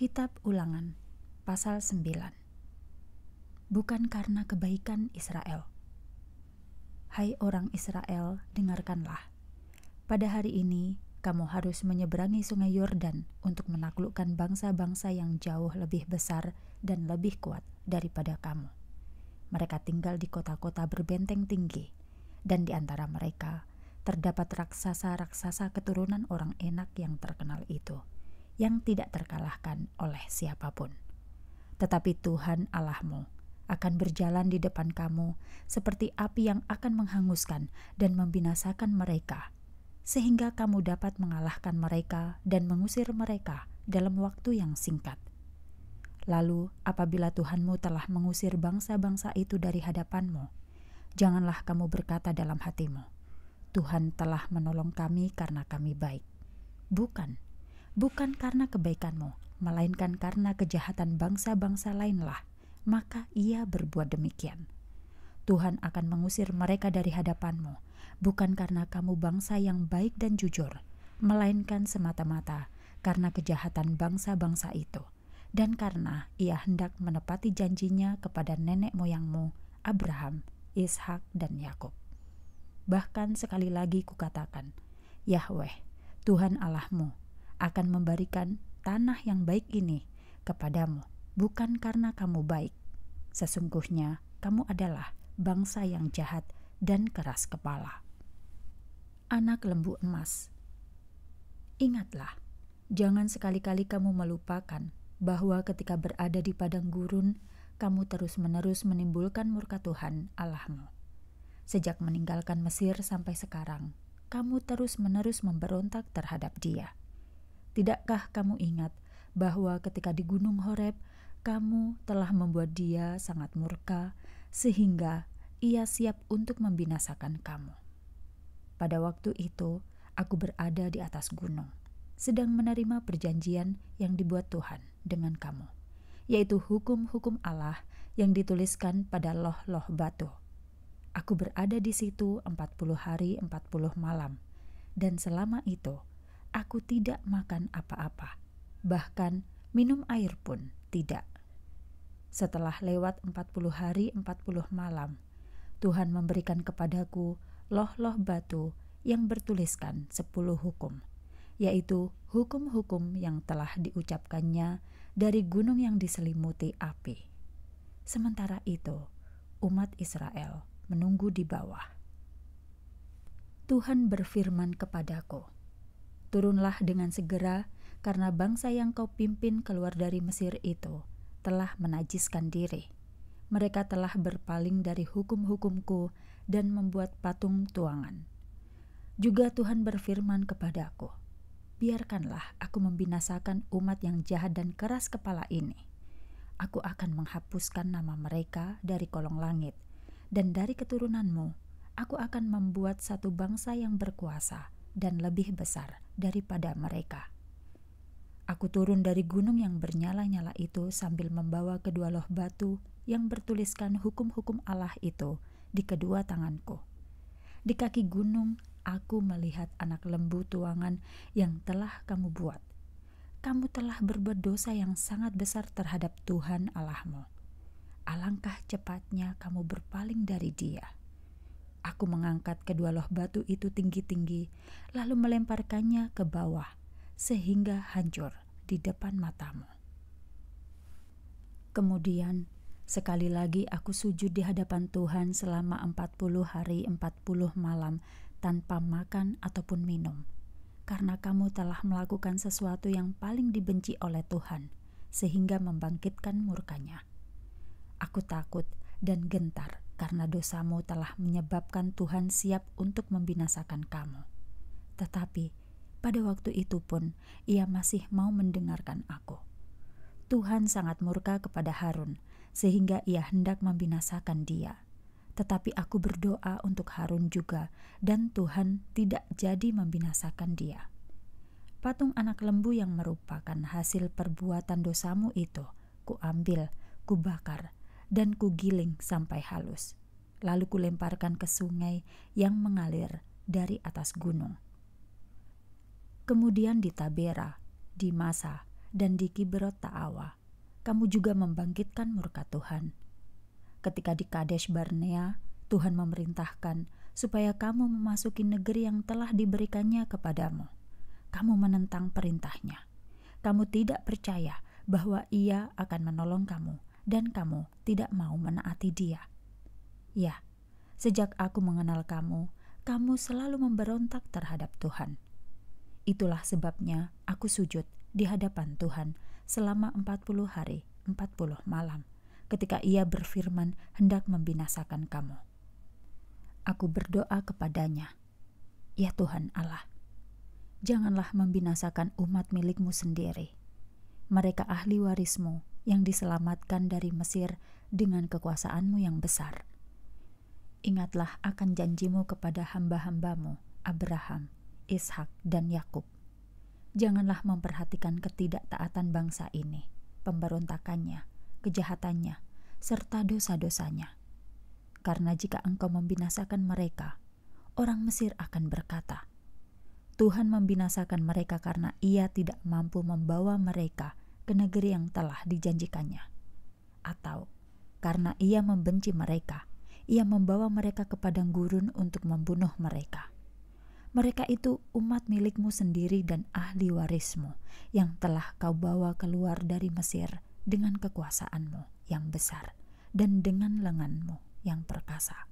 Kitab Ulangan pasal 9 Bukan karena kebaikan Israel Hai orang Israel, dengarkanlah. Pada hari ini, kamu harus menyeberangi sungai Yordan untuk menaklukkan bangsa-bangsa yang jauh lebih besar dan lebih kuat daripada kamu. Mereka tinggal di kota-kota berbenteng tinggi, dan di antara mereka terdapat raksasa-raksasa keturunan orang enak yang terkenal itu.' yang tidak terkalahkan oleh siapapun. Tetapi Tuhan Allahmu akan berjalan di depan kamu seperti api yang akan menghanguskan dan membinasakan mereka, sehingga kamu dapat mengalahkan mereka dan mengusir mereka dalam waktu yang singkat. Lalu, apabila Tuhanmu telah mengusir bangsa-bangsa itu dari hadapanmu, janganlah kamu berkata dalam hatimu, "Tuhan telah menolong kami karena kami baik." Bukan, bukan karena kebaikanmu, melainkan karena kejahatan bangsa-bangsa lainlah, maka ia berbuat demikian. Tuhan akan mengusir mereka dari hadapanmu, bukan karena kamu bangsa yang baik dan jujur, melainkan semata-mata karena kejahatan bangsa-bangsa itu, dan karena ia hendak menepati janjinya kepada nenek moyangmu, Abraham, Ishak, dan Yakub. Bahkan sekali lagi kukatakan, Yahweh, Tuhan Allahmu, akan memberikan tanah yang baik ini kepadamu, bukan karena kamu baik. Sesungguhnya kamu adalah bangsa yang jahat dan keras kepala. Anak lembu emas, ingatlah, jangan sekali-kali kamu melupakan bahwa ketika berada di padang gurun, kamu terus-menerus menimbulkan murka Tuhan Allahmu. Sejak meninggalkan Mesir sampai sekarang, kamu terus-menerus memberontak terhadap Dia. Tidakkah kamu ingat bahwa ketika di Gunung Horeb, kamu telah membuat dia sangat murka, sehingga ia siap untuk membinasakan kamu. Pada waktu itu, aku berada di atas gunung, sedang menerima perjanjian yang dibuat Tuhan dengan kamu, yaitu hukum-hukum Allah yang dituliskan pada loh-loh batu. Aku berada di situ 40 hari 40 malam, dan selama itu aku tidak makan apa-apa, bahkan minum air pun tidak. Setelah lewat 40 hari 40 malam, Tuhan memberikan kepadaku loh-loh batu yang bertuliskan 10 hukum, yaitu hukum-hukum yang telah diucapkannya dari gunung yang diselimuti api. Sementara itu, umat Israel menunggu di bawah. Tuhan berfirman kepadaku, Turunlah dengan segera, karena bangsa yang kau pimpin keluar dari Mesir itu telah menajiskan diri. Mereka telah berpaling dari hukum-hukumku dan membuat patung tuangan. Juga Tuhan berfirman kepadaku, biarkanlah aku membinasakan umat yang jahat dan keras kepala ini. Aku akan menghapuskan nama mereka dari kolong langit, dan dari keturunanmu, aku akan membuat satu bangsa yang berkuasa, dan lebih besar daripada mereka. Aku turun dari gunung yang bernyala-nyala itu sambil membawa kedua loh batu yang bertuliskan hukum-hukum Allah itu di kedua tanganku. Di kaki gunung, aku melihat anak lembu tuangan yang telah kamu buat. Kamu telah berbuat dosa yang sangat besar terhadap Tuhan Allahmu. Alangkah cepatnya kamu berpaling dari Dia. Aku mengangkat kedua loh batu itu tinggi-tinggi, lalu melemparkannya ke bawah sehingga hancur di depan matamu. Kemudian, sekali lagi aku sujud di hadapan Tuhan selama empat puluh hari empat puluh malam tanpa makan ataupun minum. Karena kamu telah melakukan sesuatu yang paling dibenci oleh Tuhan, sehingga membangkitkan murkanya. Aku takut dan gentar karena dosamu telah menyebabkan Tuhan siap untuk membinasakan kamu. Tetapi pada waktu itu pun ia masih mau mendengarkan aku. Tuhan sangat murka kepada Harun, sehingga ia hendak membinasakan dia. Tetapi aku berdoa untuk Harun juga, dan Tuhan tidak jadi membinasakan dia. Patung anak lembu yang merupakan hasil perbuatan dosamu itu, kuambil, kubakar, dan kugiling sampai halus. Lalu kulemparkan ke sungai yang mengalir dari atas gunung. Kemudian di Tabera, di Masa, dan di Kibrot Ta'awa, kamu juga membangkitkan murka Tuhan. Ketika di Kadesh Barnea, Tuhan memerintahkan supaya kamu memasuki negeri yang telah diberikannya kepadamu. Kamu menentang perintahnya. Kamu tidak percaya bahwa ia akan menolong kamu dan kamu tidak mau menaati dia. Ya, sejak aku mengenal kamu, kamu selalu memberontak terhadap Tuhan. Itulah sebabnya aku sujud di hadapan Tuhan selama 40 hari, 40 malam, ketika ia berfirman hendak membinasakan kamu. Aku berdoa kepadanya, Ya Tuhan Allah, janganlah membinasakan umat milikmu sendiri. Mereka ahli warismu yang diselamatkan dari Mesir dengan kekuasaanmu yang besar. Ingatlah akan janjimu kepada hamba-hambamu, Abraham, Ishak, dan Yakub. Janganlah memperhatikan ketidaktaatan bangsa ini, pemberontakannya, kejahatannya, serta dosa-dosanya. Karena jika engkau membinasakan mereka, orang Mesir akan berkata, Tuhan membinasakan mereka karena ia tidak mampu membawa mereka ke negeri yang telah dijanjikannya, atau karena ia membenci mereka, ia membawa mereka ke padang gurun untuk membunuh mereka. Mereka itu umat milikmu sendiri dan ahli warismu yang telah kau bawa keluar dari Mesir dengan kekuasaanmu yang besar dan dengan lenganmu yang perkasa.